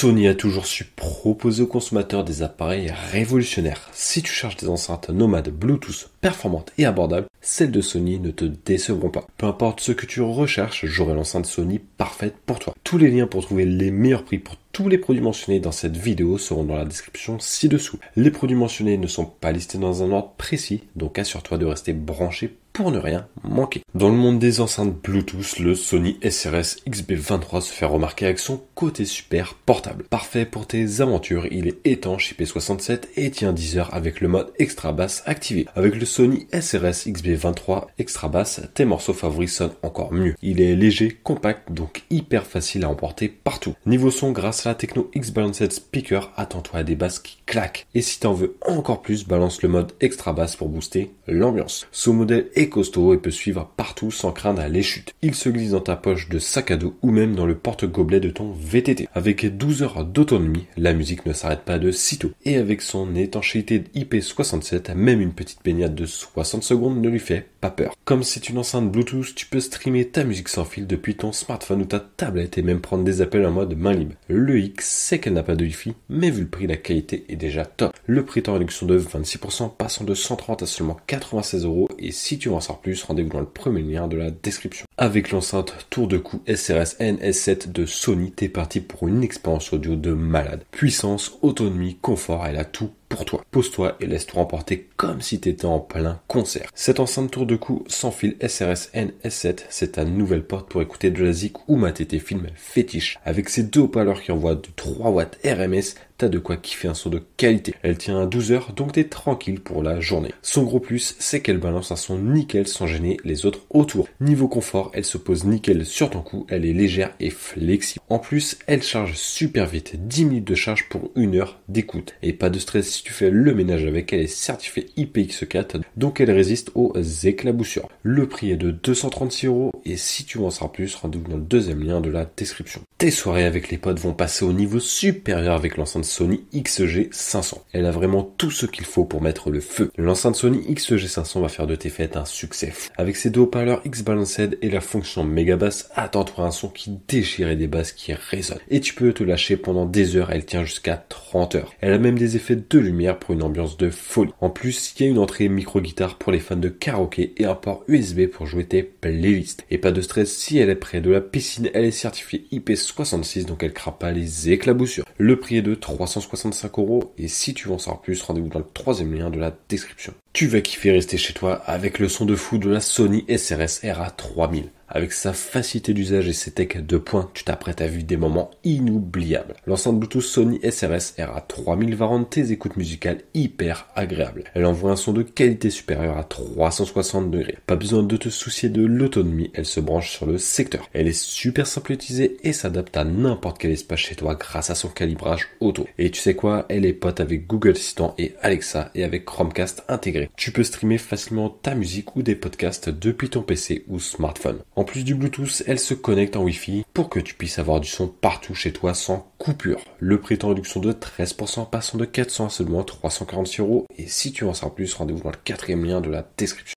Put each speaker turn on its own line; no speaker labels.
Sony a toujours su proposer aux consommateurs des appareils révolutionnaires. Si tu cherches des enceintes nomades Bluetooth performantes et abordables, celles de Sony ne te décevront pas. Peu importe ce que tu recherches, j'aurai l'enceinte Sony parfaite pour toi. Tous les liens pour trouver les meilleurs prix pour tous les produits mentionnés dans cette vidéo seront dans la description ci-dessous. Les produits mentionnés ne sont pas listés dans un ordre précis, donc assure-toi de rester branché pour ne rien manquer. Dans le monde des enceintes Bluetooth, le Sony SRS XB23 se fait remarquer avec son côté super portable. Parfait pour tes aventures, il est étanche IP67 et tient 10 heures avec le mode extra basse activé. Avec le Sony SRS XB23 extra basse, tes morceaux favoris sonnent encore mieux. Il est léger, compact, donc hyper facile à emporter partout. Niveau son, grâce à la techno X-Balanced Speaker, attends-toi à des basses qui Clac Et si t'en veux encore plus, balance le mode extra basse pour booster l'ambiance. Ce modèle est costaud et peut suivre partout sans craindre les chutes. Il se glisse dans ta poche de sac à dos ou même dans le porte-gobelet de ton VTT. Avec 12 heures d'autonomie, la musique ne s'arrête pas de sitôt. Et avec son étanchéité IP67, même une petite baignade de 60 secondes ne lui fait pas peur. Comme c'est une enceinte Bluetooth, tu peux streamer ta musique sans fil depuis ton smartphone ou ta tablette et même prendre des appels en mode main libre. Le X sait qu'elle n'a pas de Wi-Fi, mais vu le prix, la qualité est déjà top. Le prix est en réduction de 26%, passant de 130 à seulement 96 euros. Et si tu en sors plus, rendez-vous dans le premier lien de la description. Avec l'enceinte tour de cou SRS NS7 de Sony, t'es parti pour une expérience audio de malade. Puissance, autonomie, confort, elle a tout pour toi. Pose-toi et laisse-toi emporter comme si t'étais en plein concert. Cette enceinte tour de cou sans fil SRS NS7, c'est ta nouvelle porte pour écouter de la ou mater tes films fétiches. Avec ses deux haut-parleurs qui envoient de 3 watts RMS, de quoi kiffer un son de qualité. Elle tient à 12 heures, donc t'es tranquille pour la journée. Son gros plus, c'est qu'elle balance un son nickel sans gêner les autres autour. Niveau confort, elle se pose nickel sur ton cou, elle est légère et flexible. En plus, elle charge super vite, 10 minutes de charge pour une heure d'écoute. Et pas de stress si tu fais le ménage avec, elle est certifiée IPX4, donc elle résiste aux éclaboussures. Le prix est de 236 euros et si tu en seras plus, rendez-vous dans le deuxième lien de la description. Tes soirées avec les potes vont passer au niveau supérieur avec l'enceinte Sony XG500. Elle a vraiment tout ce qu'il faut pour mettre le feu. L'enceinte Sony XG500 va faire de tes fêtes un succès Avec ses deux haut-parleurs X-Balanced et la fonction méga Bass, attends-toi un son qui déchire et des basses qui résonnent. Et tu peux te lâcher pendant des heures, elle tient jusqu'à 30 heures. Elle a même des effets de lumière pour une ambiance de folie. En plus, il y a une entrée micro-guitare pour les fans de karaoké et un port USB pour jouer tes playlists. Et pas de stress si elle est près de la piscine, elle est certifiée IP66 donc elle craint pas les éclaboussures. Le prix est de 365 euros et si tu veux en savoir plus, rendez-vous dans le troisième lien de la description. Tu vas kiffer rester chez toi avec le son de fou de la Sony SRS RA3000. Avec sa facilité d'usage et ses techs de points, tu t'apprêtes à vivre des moments inoubliables. L'ensemble Bluetooth Sony SRS RA3000 va rendre tes écoutes musicales hyper agréables. Elle envoie un son de qualité supérieure à 360 degrés. Pas besoin de te soucier de l'autonomie, elle se branche sur le secteur. Elle est super simple à utiliser et s'adapte à n'importe quel espace chez toi grâce à son calibrage auto. Et tu sais quoi, elle est pote avec Google Assistant et Alexa et avec Chromecast intégré. Tu peux streamer facilement ta musique ou des podcasts depuis ton PC ou smartphone. En plus du Bluetooth, elle se connecte en Wi-Fi pour que tu puisses avoir du son partout chez toi sans coupure. Le prix est en réduction de 13%, passant de 400 à seulement 346 euros. Et si tu en sais plus, rendez-vous dans le quatrième lien de la description.